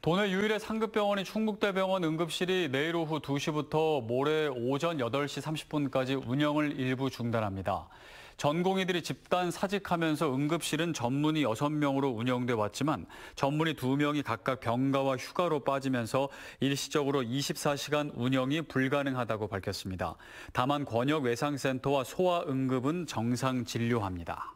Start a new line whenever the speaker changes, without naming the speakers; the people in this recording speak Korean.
도내 유일의 상급병원인 충북대병원 응급실이 내일 오후 2시부터 모레 오전 8시 30분까지 운영을 일부 중단합니다. 전공의들이 집단 사직하면서 응급실은 전문의 6명으로 운영돼 왔지만 전문의 2명이 각각 병가와 휴가로 빠지면서 일시적으로 24시간 운영이 불가능하다고 밝혔습니다. 다만 권역외상센터와 소아응급은 정상 진료합니다.